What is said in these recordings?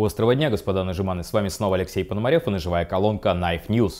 У острова дня, господа нажиманы, с вами снова Алексей Пономарев и наживая колонка Knife News.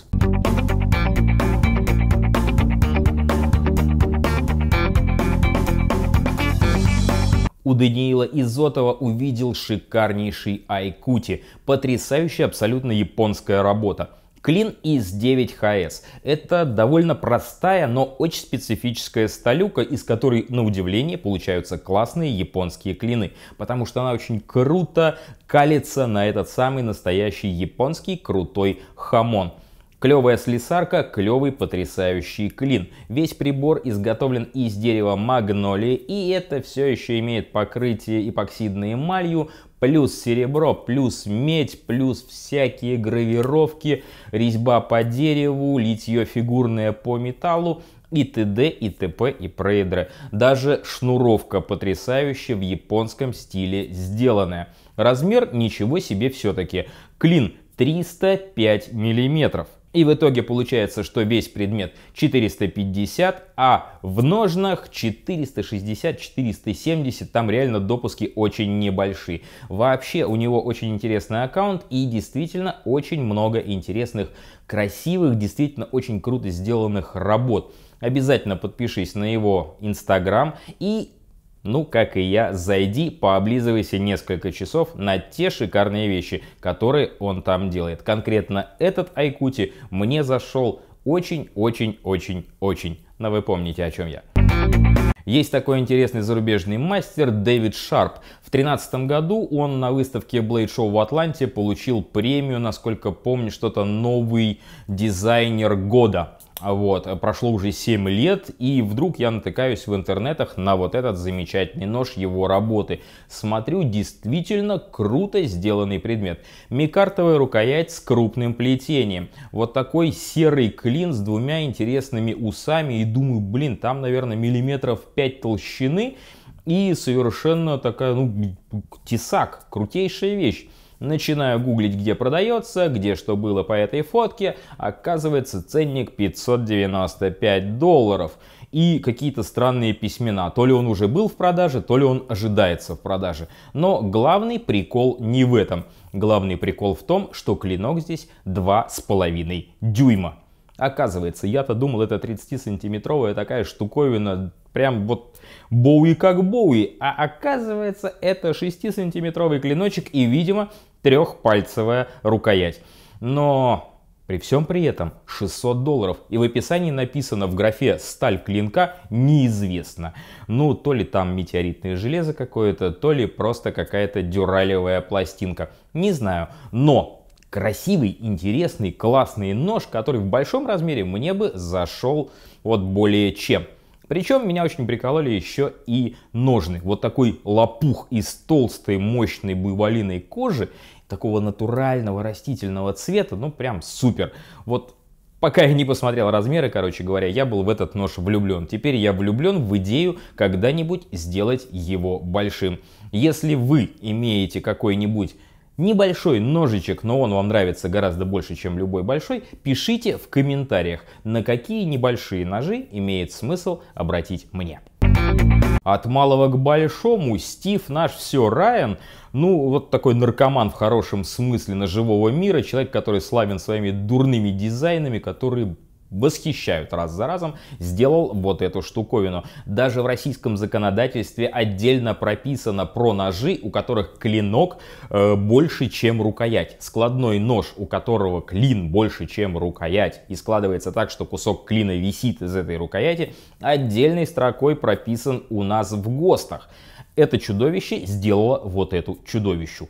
У Даниила Изотова увидел шикарнейший айкути. Потрясающая абсолютно японская работа. Клин из 9HS. Это довольно простая, но очень специфическая столюка, из которой, на удивление, получаются классные японские клины, потому что она очень круто калится на этот самый настоящий японский крутой хамон. Клевая слесарка, клевый потрясающий клин. Весь прибор изготовлен из дерева магнолии, и это все еще имеет покрытие эпоксидной эмалью, плюс серебро, плюс медь, плюс всякие гравировки, резьба по дереву, литье фигурное по металлу и т.д. и т.п. и проедры. Даже шнуровка потрясающая в японском стиле сделанная. Размер ничего себе все-таки. Клин 305 миллиметров. И в итоге получается, что весь предмет 450, а в ножнах 460, 470, там реально допуски очень небольшие. Вообще у него очень интересный аккаунт и действительно очень много интересных, красивых, действительно очень круто сделанных работ. Обязательно подпишись на его инстаграм и ну, как и я, зайди, пооблизывайся несколько часов на те шикарные вещи, которые он там делает. Конкретно этот Айкути мне зашел очень-очень-очень-очень. Но вы помните, о чем я. Есть такой интересный зарубежный мастер Дэвид Шарп. В 2013 году он на выставке Blade Show в Атланте получил премию, насколько помню, что-то новый дизайнер года. А вот, э, прошло уже 7 лет, и вдруг я натыкаюсь в интернетах на вот этот замечательный нож его работы. Смотрю, действительно круто сделанный предмет. Микартовая рукоять с крупным плетением. Вот такой серый клин с двумя интересными усами. И думаю, блин, там, наверное, миллиметров 5 толщины. И совершенно такая, ну, тесак, крутейшая вещь. Начинаю гуглить, где продается, где что было по этой фотке. Оказывается, ценник 595 долларов и какие-то странные письмена. То ли он уже был в продаже, то ли он ожидается в продаже. Но главный прикол не в этом. Главный прикол в том, что клинок здесь 2,5 дюйма. Оказывается, я-то думал, это 30-сантиметровая такая штуковина, прям вот Боуи как Боуи. А оказывается, это 6-сантиметровый клиночек, и, видимо, трехпальцевая рукоять. Но при всем при этом 600 долларов. И в описании написано в графе «сталь клинка» неизвестно. Ну, то ли там метеоритное железо какое-то, то ли просто какая-то дюралевая пластинка. Не знаю. Но красивый, интересный, классный нож, который в большом размере мне бы зашел вот более чем. Причем меня очень прикололи еще и ножны. Вот такой лопух из толстой, мощной буйволиной кожи, такого натурального растительного цвета, ну прям супер. Вот Пока я не посмотрел размеры, короче говоря, я был в этот нож влюблен. Теперь я влюблен в идею когда-нибудь сделать его большим. Если вы имеете какой-нибудь Небольшой ножичек, но он вам нравится гораздо больше, чем любой большой, пишите в комментариях, на какие небольшие ножи имеет смысл обратить мне. От малого к большому Стив наш все Райан, ну вот такой наркоман в хорошем смысле на живого мира, человек, который славен своими дурными дизайнами, которые восхищают раз за разом, сделал вот эту штуковину. Даже в российском законодательстве отдельно прописано про ножи, у которых клинок э, больше, чем рукоять. Складной нож, у которого клин больше, чем рукоять, и складывается так, что кусок клина висит из этой рукояти, отдельной строкой прописан у нас в ГОСТах. Это чудовище сделало вот эту чудовищу.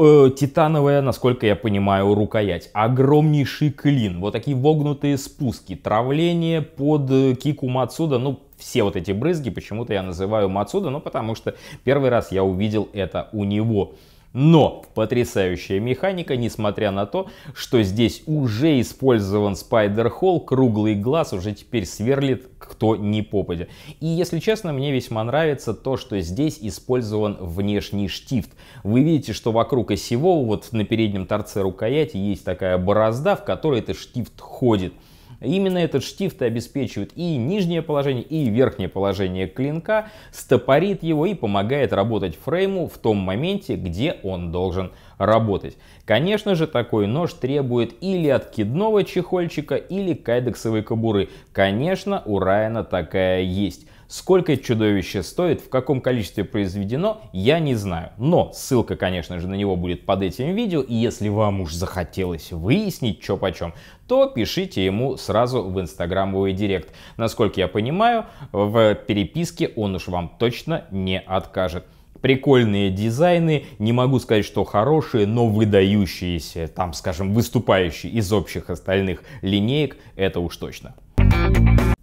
Э, титановая, насколько я понимаю, рукоять, огромнейший клин, вот такие вогнутые спуски, травление под э, кику Мацуда, ну, все вот эти брызги почему-то я называю Мацуда, ну, потому что первый раз я увидел это у него. Но потрясающая механика, несмотря на то, что здесь уже использован спайдер холл круглый глаз уже теперь сверлит кто не попадя. И если честно, мне весьма нравится то, что здесь использован внешний штифт. Вы видите, что вокруг осевого, вот на переднем торце рукояти есть такая борозда, в которой этот штифт ходит. Именно этот штифт обеспечивает и нижнее положение, и верхнее положение клинка, стопорит его и помогает работать фрейму в том моменте, где он должен работать. Конечно же, такой нож требует или откидного чехольчика, или кайдексовой кобуры. Конечно, у Райана такая есть. Сколько чудовище стоит, в каком количестве произведено, я не знаю. Но ссылка, конечно же, на него будет под этим видео. И если вам уж захотелось выяснить, что почем, то пишите ему сразу в инстаграмовый директ. Насколько я понимаю, в переписке он уж вам точно не откажет прикольные дизайны, не могу сказать, что хорошие, но выдающиеся, там, скажем, выступающие из общих остальных линеек, это уж точно.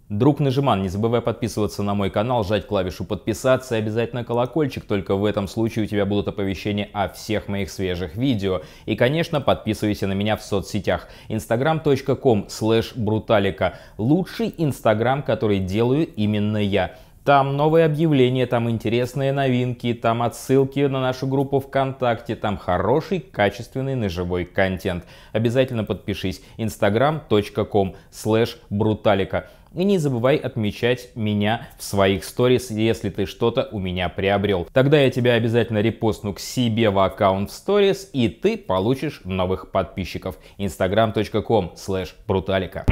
Друг Нажиман, не забывай подписываться на мой канал, жать клавишу подписаться и обязательно колокольчик, только в этом случае у тебя будут оповещения о всех моих свежих видео. И, конечно, подписывайся на меня в соцсетях. instagram.com slash бруталика. Лучший инстаграм, который делаю именно я. Там новые объявления, там интересные новинки, там отсылки на нашу группу ВКонтакте, там хороший, качественный ножевой контент. Обязательно подпишись instagram.com slash бруталика. И не забывай отмечать меня в своих сторис, если ты что-то у меня приобрел. Тогда я тебя обязательно репостну к себе в аккаунт в сторис, и ты получишь новых подписчиков. instagram.com slash бруталика.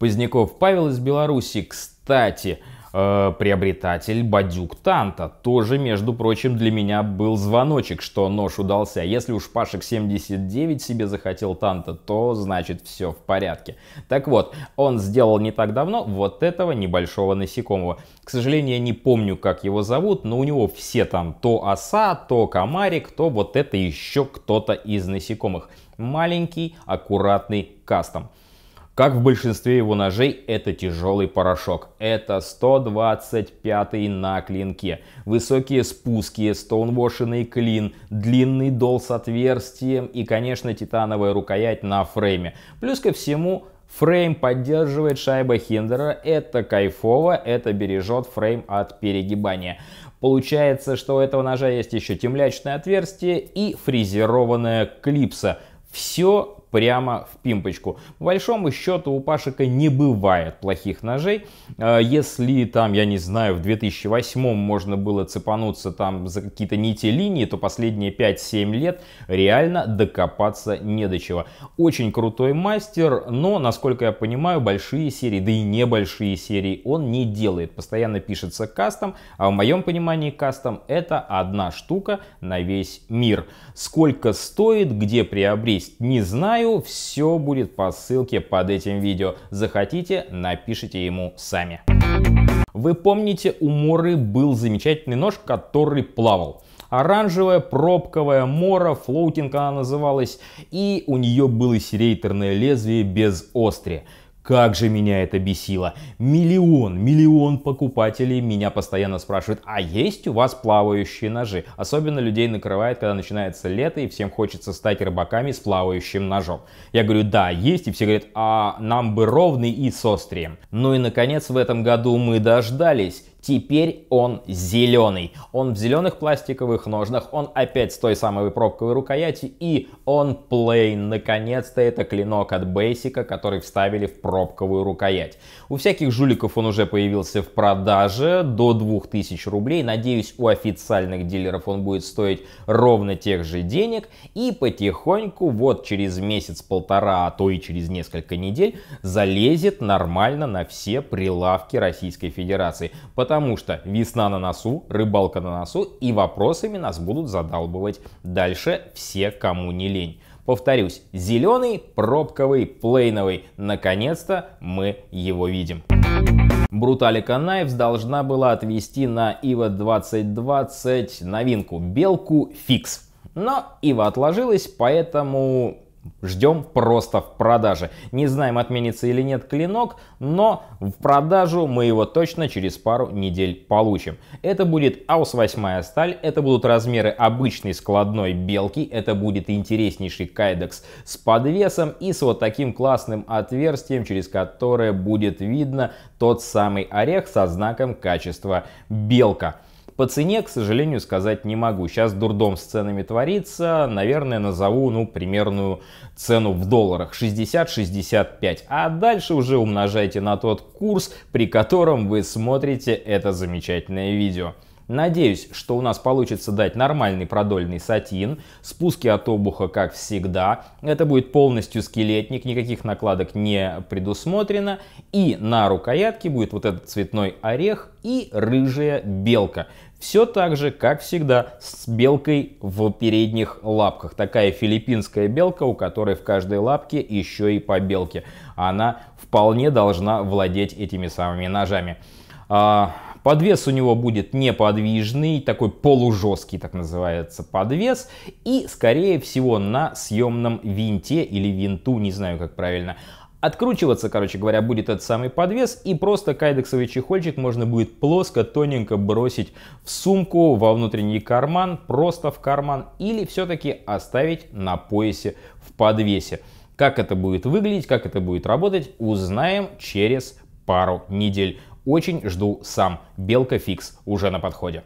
Поздняков Павел из Беларуси. Кстати, э, приобретатель Бадюк Танта. Тоже, между прочим, для меня был звоночек, что нож удался. Если уж Пашек 79 себе захотел Танта, то значит все в порядке. Так вот, он сделал не так давно вот этого небольшого насекомого. К сожалению, я не помню, как его зовут, но у него все там то оса, то комарик, то вот это еще кто-то из насекомых. Маленький, аккуратный кастом. Как в большинстве его ножей, это тяжелый порошок. Это 125 на клинке. Высокие спуски, стоунвошенный клин, длинный дол с отверстием и, конечно, титановая рукоять на фрейме. Плюс ко всему, Фрейм поддерживает шайба Хиндера, это кайфово, это бережет фрейм от перегибания. Получается, что у этого ножа есть еще темлячное отверстие и фрезерованная клипса. Все прямо в пимпочку. По большому счету у Пашика не бывает плохих ножей. Э, если там, я не знаю, в 2008 можно было цепануться там за какие-то нити линии, то последние 5-7 лет реально докопаться не до чего. Очень крутой мастер, но, насколько я понимаю, большие серии, да и небольшие серии он не делает. Постоянно пишется кастом, а в моем понимании кастом это одна штука на весь мир. Сколько стоит, где приобрести, не знаю знаю, все будет по ссылке под этим видео. Захотите, напишите ему сами. Вы помните, у Моры был замечательный нож, который плавал оранжевая, пробковая, мора, флоутинг она называлась, и у нее было серейтерное лезвие без острия. Как же меня это бесило. Миллион, миллион покупателей меня постоянно спрашивают, а есть у вас плавающие ножи? Особенно людей накрывает, когда начинается лето и всем хочется стать рыбаками с плавающим ножом. Я говорю, да, есть, и все говорят, а нам бы ровный и с острием. Ну и наконец в этом году мы дождались. Теперь он зеленый. Он в зеленых пластиковых ножнах, он опять с той самой пробковой рукояти и он плейн. Наконец-то это клинок от Basic, который вставили в пробковую рукоять. У всяких жуликов он уже появился в продаже до 2000 рублей. Надеюсь, у официальных дилеров он будет стоить ровно тех же денег. И потихоньку, вот через месяц-полтора, а то и через несколько недель, залезет нормально на все прилавки Российской Федерации. Потому потому что весна на носу, рыбалка на носу и вопросами нас будут задалбывать дальше все, кому не лень. Повторюсь, зеленый, пробковый, плейновый. Наконец-то мы его видим. Бруталика Knives должна была отвести на Ива 2020 новинку Белку Фикс. Но Ива отложилась, поэтому ждем просто в продаже. Не знаем, отменится или нет клинок, но в продажу мы его точно через пару недель получим. Это будет аус 8 сталь, это будут размеры обычной складной белки, это будет интереснейший кайдекс с подвесом и с вот таким классным отверстием, через которое будет видно тот самый орех со знаком качества белка. По цене, к сожалению, сказать не могу. Сейчас дурдом с ценами творится. Наверное, назову, ну, примерную цену в долларах 60-65. А дальше уже умножайте на тот курс, при котором вы смотрите это замечательное видео. Надеюсь, что у нас получится дать нормальный продольный сатин, спуски от обуха как всегда, это будет полностью скелетник, никаких накладок не предусмотрено, и на рукоятке будет вот этот цветной орех и рыжая белка. Все так же, как всегда, с белкой в передних лапках. Такая филиппинская белка, у которой в каждой лапке еще и по белке. Она вполне должна владеть этими самыми ножами. А, Подвес у него будет неподвижный, такой полужесткий, так называется, подвес. И, скорее всего, на съемном винте или винту, не знаю, как правильно, Откручиваться, короче говоря, будет этот самый подвес, и просто кайдексовый чехольчик можно будет плоско, тоненько бросить в сумку, во внутренний карман, просто в карман, или все-таки оставить на поясе в подвесе. Как это будет выглядеть, как это будет работать, узнаем через пару недель. Очень жду сам. Белка фикс уже на подходе.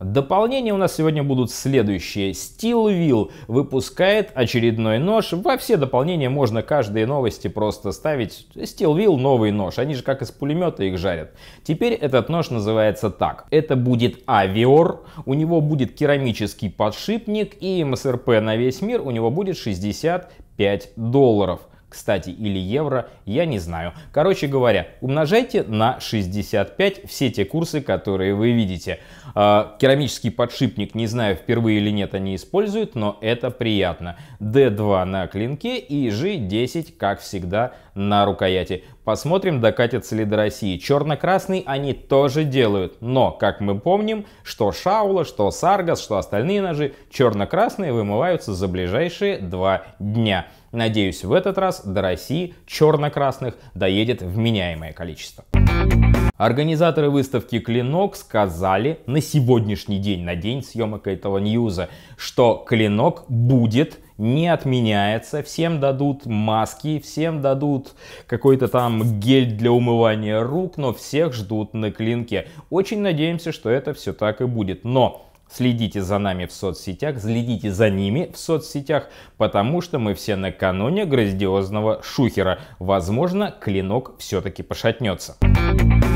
Дополнения у нас сегодня будут следующие. Steelwheel выпускает очередной нож. Во все дополнения можно каждые новости просто ставить. Steelwheel новый нож. Они же как из пулемета их жарят. Теперь этот нож называется так. Это будет Avior. У него будет керамический подшипник и МСРП на весь мир. У него будет 65 долларов кстати, или евро, я не знаю. Короче говоря, умножайте на 65 все те курсы, которые вы видите. А, керамический подшипник, не знаю, впервые или нет они используют, но это приятно. D2 на клинке и G10, как всегда, на рукояти. Посмотрим, докатятся ли до России. Черно-красный они тоже делают, но, как мы помним, что Шаула, что Саргас, что остальные ножи черно-красные вымываются за ближайшие два дня. Надеюсь, в этот раз до России черно-красных доедет вменяемое количество. Организаторы выставки «Клинок» сказали на сегодняшний день, на день съемок этого ньюза, что «Клинок» будет не отменяется, всем дадут маски, всем дадут какой-то там гель для умывания рук, но всех ждут на клинке. Очень надеемся, что это все так и будет. Но Следите за нами в соцсетях, следите за ними в соцсетях, потому что мы все накануне грандиозного шухера. Возможно, клинок все-таки пошатнется.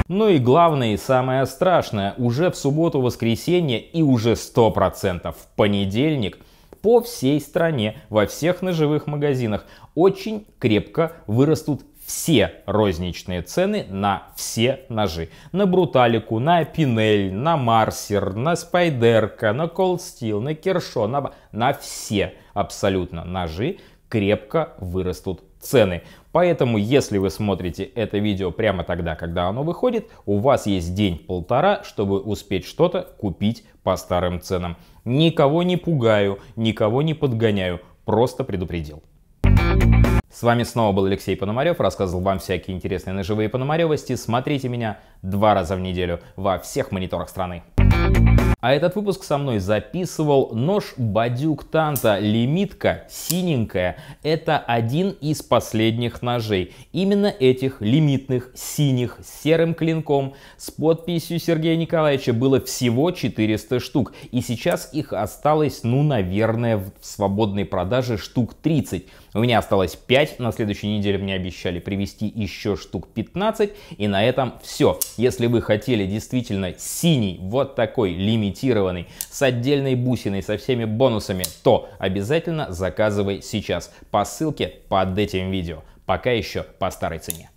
Ну и главное и самое страшное, уже в субботу-воскресенье и уже 100% в понедельник по всей стране, во всех ножевых магазинах очень крепко вырастут все розничные цены на все ножи. На Бруталику, на Пинель, на Марсер, на Спайдерка, на Колдстил, на Кершо, на, на все абсолютно ножи крепко вырастут цены. Поэтому, если вы смотрите это видео прямо тогда, когда оно выходит, у вас есть день-полтора, чтобы успеть что-то купить по старым ценам. Никого не пугаю, никого не подгоняю, просто предупредил. С вами снова был Алексей Пономарев, рассказывал вам всякие интересные ножевые пономаревости. Смотрите меня два раза в неделю во всех мониторах страны. А этот выпуск со мной записывал нож Бадюк Танта, лимитка синенькая. Это один из последних ножей. Именно этих лимитных синих с серым клинком с подписью Сергея Николаевича было всего 400 штук. И сейчас их осталось, ну, наверное, в свободной продаже штук 30. У меня осталось 5, на следующей неделе мне обещали привезти еще штук 15, и на этом все. Если вы хотели действительно синий, вот такой лимитированный, с отдельной бусиной, со всеми бонусами, то обязательно заказывай сейчас по ссылке под этим видео. Пока еще по старой цене.